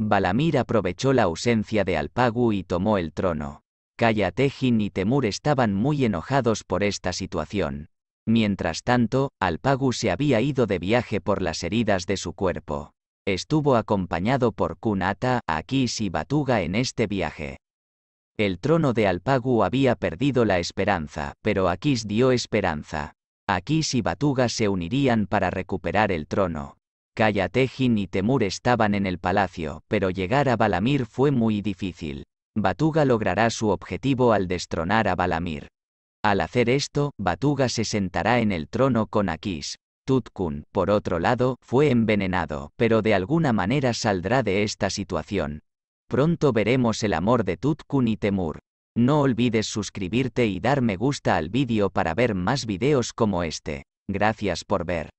Balamir aprovechó la ausencia de Alpagu y tomó el trono. Kayatejin y Temur estaban muy enojados por esta situación. Mientras tanto, Alpagu se había ido de viaje por las heridas de su cuerpo. Estuvo acompañado por Kunata, Akis y Batuga en este viaje. El trono de Alpagu había perdido la esperanza, pero Akis dio esperanza. Akis y Batuga se unirían para recuperar el trono, Kayatejin y Temur estaban en el palacio, pero llegar a Balamir fue muy difícil. Batuga logrará su objetivo al destronar a Balamir. Al hacer esto, Batuga se sentará en el trono con Akis. Tutkun, por otro lado, fue envenenado, pero de alguna manera saldrá de esta situación. Pronto veremos el amor de Tutkun y Temur. No olvides suscribirte y dar me gusta al vídeo para ver más videos como este. Gracias por ver.